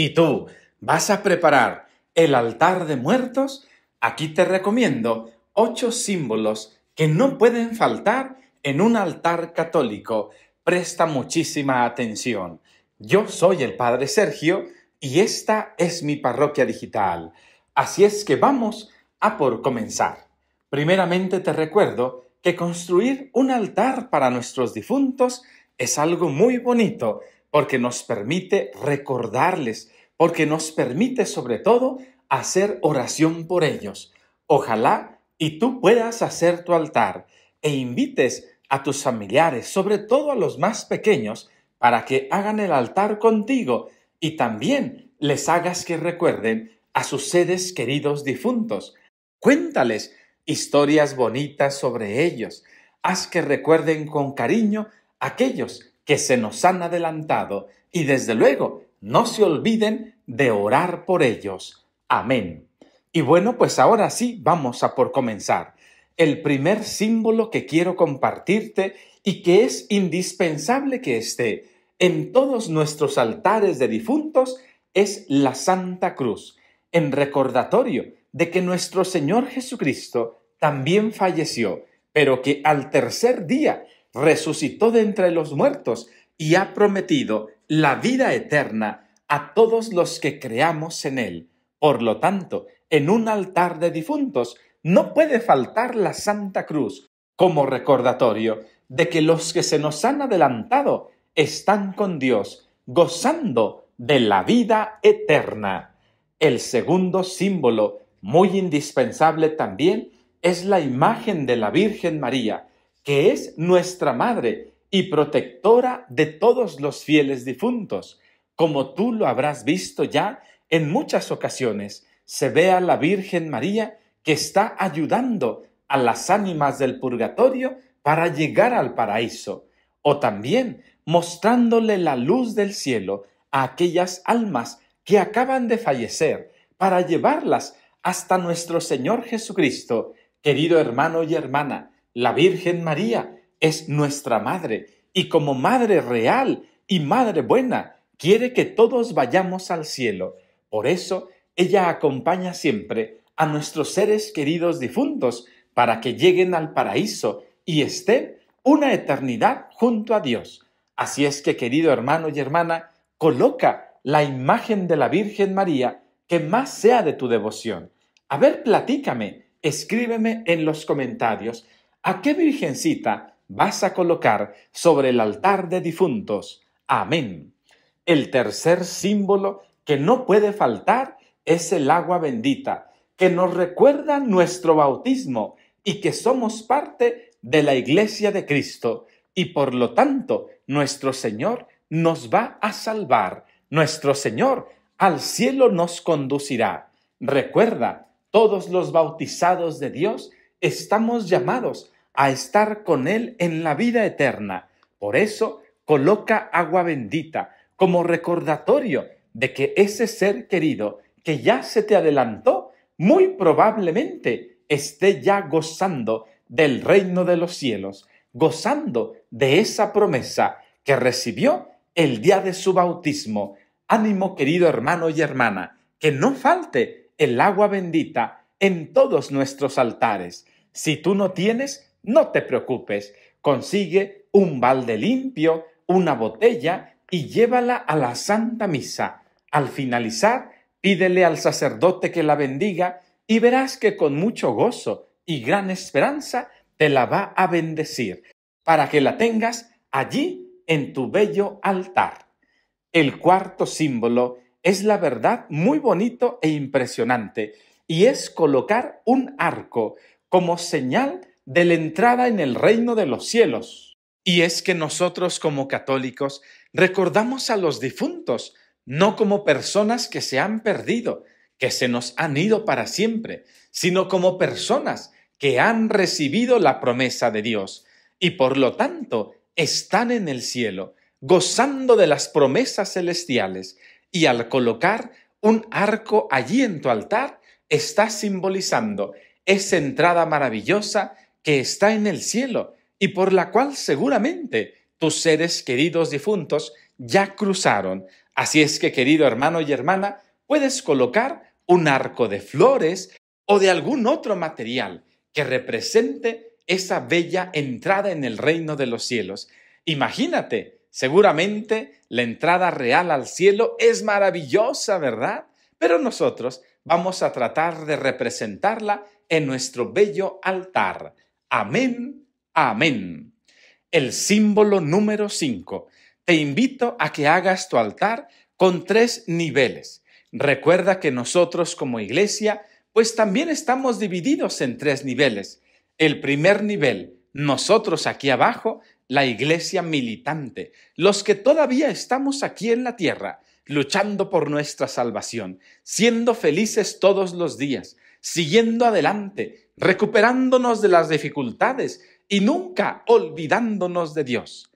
¿Y tú vas a preparar el altar de muertos? Aquí te recomiendo ocho símbolos que no pueden faltar en un altar católico. Presta muchísima atención. Yo soy el Padre Sergio y esta es mi parroquia digital. Así es que vamos a por comenzar. Primeramente te recuerdo que construir un altar para nuestros difuntos es algo muy bonito porque nos permite recordarles, porque nos permite sobre todo hacer oración por ellos. Ojalá y tú puedas hacer tu altar e invites a tus familiares, sobre todo a los más pequeños, para que hagan el altar contigo y también les hagas que recuerden a sus seres queridos difuntos. Cuéntales historias bonitas sobre ellos. Haz que recuerden con cariño aquellos que se nos han adelantado y desde luego no se olviden de orar por ellos. Amén. Y bueno, pues ahora sí vamos a por comenzar. El primer símbolo que quiero compartirte y que es indispensable que esté en todos nuestros altares de difuntos es la Santa Cruz, en recordatorio de que nuestro Señor Jesucristo también falleció, pero que al tercer día resucitó de entre los muertos y ha prometido la vida eterna a todos los que creamos en Él. Por lo tanto, en un altar de difuntos no puede faltar la Santa Cruz como recordatorio de que los que se nos han adelantado están con Dios, gozando de la vida eterna. El segundo símbolo, muy indispensable también, es la imagen de la Virgen María, que es nuestra madre y protectora de todos los fieles difuntos, como tú lo habrás visto ya en muchas ocasiones, se ve a la Virgen María que está ayudando a las ánimas del purgatorio para llegar al paraíso, o también mostrándole la luz del cielo a aquellas almas que acaban de fallecer, para llevarlas hasta nuestro Señor Jesucristo. Querido hermano y hermana, la Virgen María es nuestra madre y como madre real y madre buena quiere que todos vayamos al cielo. Por eso ella acompaña siempre a nuestros seres queridos difuntos para que lleguen al paraíso y estén una eternidad junto a Dios. Así es que, querido hermano y hermana, coloca la imagen de la Virgen María que más sea de tu devoción. A ver, platícame, escríbeme en los comentarios ¿A qué virgencita vas a colocar sobre el altar de difuntos? Amén. El tercer símbolo que no puede faltar es el agua bendita, que nos recuerda nuestro bautismo y que somos parte de la iglesia de Cristo, y por lo tanto nuestro Señor nos va a salvar, nuestro Señor al cielo nos conducirá. Recuerda, todos los bautizados de Dios estamos llamados a estar con Él en la vida eterna. Por eso coloca agua bendita como recordatorio de que ese ser querido que ya se te adelantó, muy probablemente esté ya gozando del reino de los cielos, gozando de esa promesa que recibió el día de su bautismo. Ánimo querido hermano y hermana, que no falte el agua bendita en todos nuestros altares. Si tú no tienes, no te preocupes, consigue un balde limpio, una botella y llévala a la Santa Misa. Al finalizar, pídele al sacerdote que la bendiga y verás que con mucho gozo y gran esperanza te la va a bendecir, para que la tengas allí en tu bello altar. El cuarto símbolo es la verdad muy bonito e impresionante, y es colocar un arco como señal de la entrada en el reino de los cielos. Y es que nosotros como católicos recordamos a los difuntos, no como personas que se han perdido, que se nos han ido para siempre, sino como personas que han recibido la promesa de Dios y por lo tanto están en el cielo, gozando de las promesas celestiales, y al colocar un arco allí en tu altar, estás simbolizando esa entrada maravillosa que está en el cielo y por la cual seguramente tus seres queridos difuntos ya cruzaron. Así es que, querido hermano y hermana, puedes colocar un arco de flores o de algún otro material que represente esa bella entrada en el reino de los cielos. Imagínate, seguramente la entrada real al cielo es maravillosa, ¿verdad? Pero nosotros vamos a tratar de representarla en nuestro bello altar. Amén, amén. El símbolo número 5. Te invito a que hagas tu altar con tres niveles. Recuerda que nosotros como iglesia, pues también estamos divididos en tres niveles. El primer nivel, nosotros aquí abajo, la iglesia militante, los que todavía estamos aquí en la tierra, luchando por nuestra salvación, siendo felices todos los días, siguiendo adelante, recuperándonos de las dificultades y nunca olvidándonos de Dios.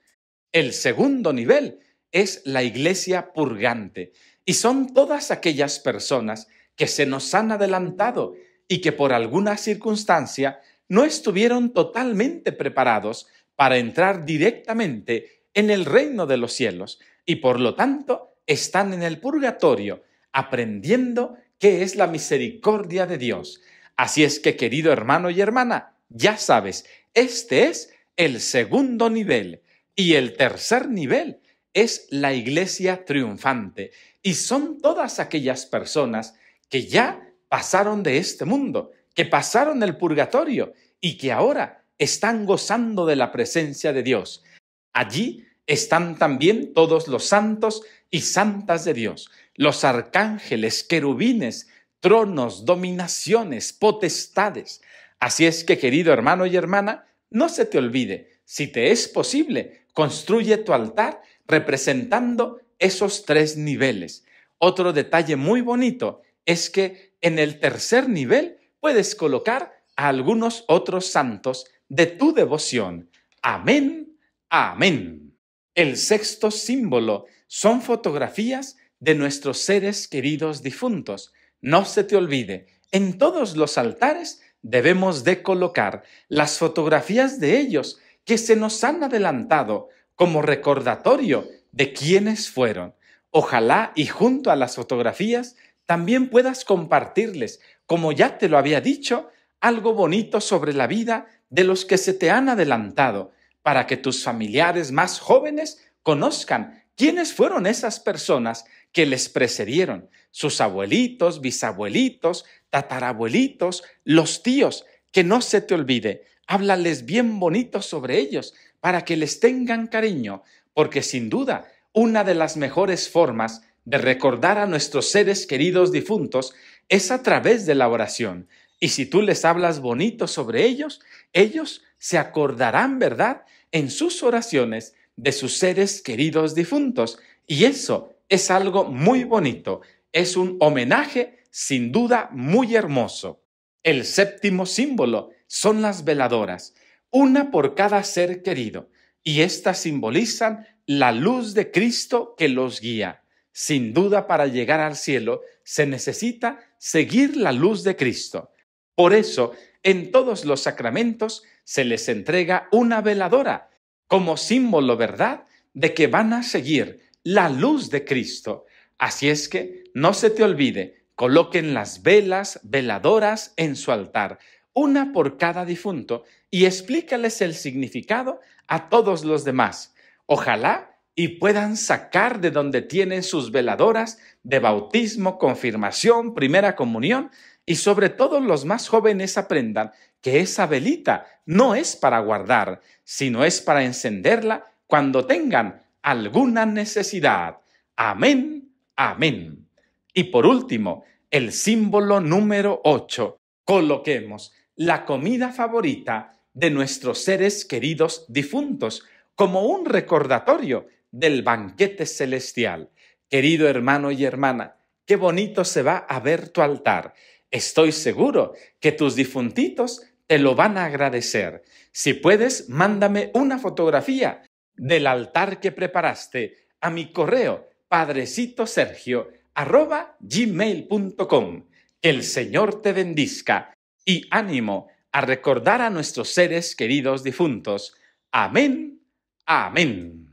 El segundo nivel es la iglesia purgante y son todas aquellas personas que se nos han adelantado y que por alguna circunstancia no estuvieron totalmente preparados para entrar directamente en el reino de los cielos y por lo tanto están en el purgatorio aprendiendo qué es la misericordia de Dios Así es que, querido hermano y hermana, ya sabes, este es el segundo nivel y el tercer nivel es la iglesia triunfante y son todas aquellas personas que ya pasaron de este mundo, que pasaron el purgatorio y que ahora están gozando de la presencia de Dios. Allí están también todos los santos y santas de Dios, los arcángeles, querubines, tronos, dominaciones, potestades. Así es que, querido hermano y hermana, no se te olvide, si te es posible, construye tu altar representando esos tres niveles. Otro detalle muy bonito es que en el tercer nivel puedes colocar a algunos otros santos de tu devoción. Amén, amén. El sexto símbolo son fotografías de nuestros seres queridos difuntos. No se te olvide, en todos los altares debemos de colocar las fotografías de ellos que se nos han adelantado como recordatorio de quiénes fueron. Ojalá y junto a las fotografías también puedas compartirles, como ya te lo había dicho, algo bonito sobre la vida de los que se te han adelantado, para que tus familiares más jóvenes conozcan ¿Quiénes fueron esas personas que les precedieron? Sus abuelitos, bisabuelitos, tatarabuelitos, los tíos. Que no se te olvide, háblales bien bonito sobre ellos para que les tengan cariño, porque sin duda una de las mejores formas de recordar a nuestros seres queridos difuntos es a través de la oración. Y si tú les hablas bonito sobre ellos, ellos se acordarán, ¿verdad?, en sus oraciones de sus seres queridos difuntos. Y eso es algo muy bonito, es un homenaje sin duda muy hermoso. El séptimo símbolo son las veladoras, una por cada ser querido, y éstas simbolizan la luz de Cristo que los guía. Sin duda para llegar al cielo se necesita seguir la luz de Cristo. Por eso, en todos los sacramentos se les entrega una veladora como símbolo, ¿verdad?, de que van a seguir la luz de Cristo. Así es que no se te olvide, coloquen las velas veladoras en su altar, una por cada difunto, y explícales el significado a todos los demás. Ojalá y puedan sacar de donde tienen sus veladoras de bautismo, confirmación, primera comunión, y sobre todo los más jóvenes aprendan que esa velita no es para guardar, sino es para encenderla cuando tengan alguna necesidad. Amén, amén. Y por último, el símbolo número 8. Coloquemos la comida favorita de nuestros seres queridos difuntos como un recordatorio del banquete celestial. Querido hermano y hermana, qué bonito se va a ver tu altar. Estoy seguro que tus difuntitos te lo van a agradecer. Si puedes, mándame una fotografía del altar que preparaste a mi correo padrecitosergio.gmail.com. Que el Señor te bendizca y ánimo a recordar a nuestros seres queridos difuntos. Amén. Amén.